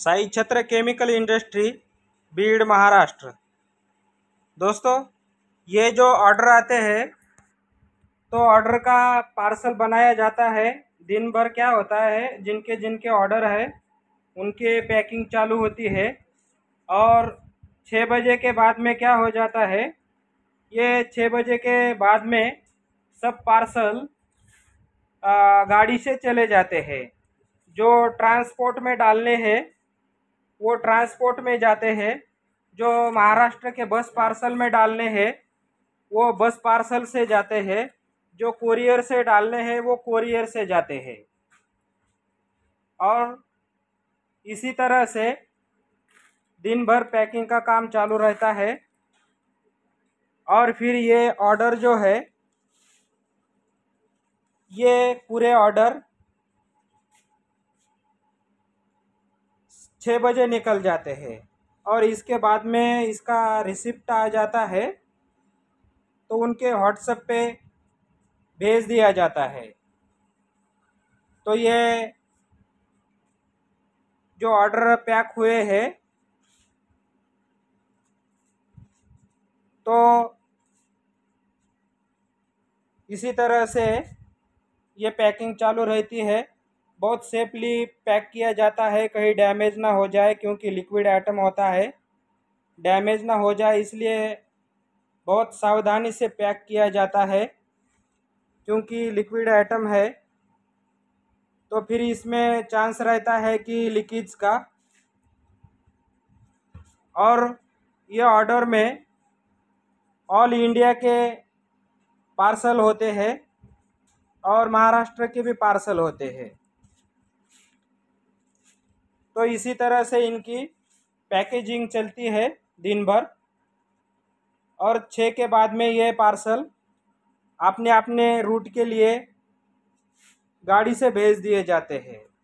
साई छत्र chemical industry Bir Maharashtra दोस्तों ये जो ऑर्डर आते हैं तो ऑर्डर का पार्सल बनाया जाता है दिन भर क्या होता है जिनके जिनके ऑर्डर है उनके पैकिंग चालू होती है और छः बजे के बाद में क्या हो जाता है ये छः बजे के बाद में सब पार्सल गाड़ी से चले जाते हैं जो ट्रांसपोर्ट में डालने हैं वो ट्रांसपोर्ट में जाते हैं जो महाराष्ट्र के बस पार्सल में डालने हैं वो बस पार्सल से जाते हैं जो कोरियर से डालने हैं वो कोरियर से जाते हैं और इसी तरह से दिन भर पैकिंग का काम चालू रहता है और फिर ये ऑर्डर जो है ये पूरे ऑर्डर छः बजे निकल जाते हैं और इसके बाद में इसका रिसिप्ट आ जाता है तो उनके व्हाट्सएप पे भेज दिया जाता है तो ये जो ऑर्डर पैक हुए हैं तो इसी तरह से ये पैकिंग चालू रहती है बहुत सेफली पैक किया जाता है कहीं डैमेज ना हो जाए क्योंकि लिक्विड आइटम होता है डैमेज ना हो जाए इसलिए बहुत सावधानी से पैक किया जाता है क्योंकि लिक्विड आइटम है तो फिर इसमें चांस रहता है कि लीकेज का और ये ऑर्डर में ऑल इंडिया के पार्सल होते हैं और महाराष्ट्र के भी पार्सल होते हैं तो इसी तरह से इनकी पैकेजिंग चलती है दिन भर और छः के बाद में ये पार्सल अपने अपने रूट के लिए गाड़ी से भेज दिए जाते हैं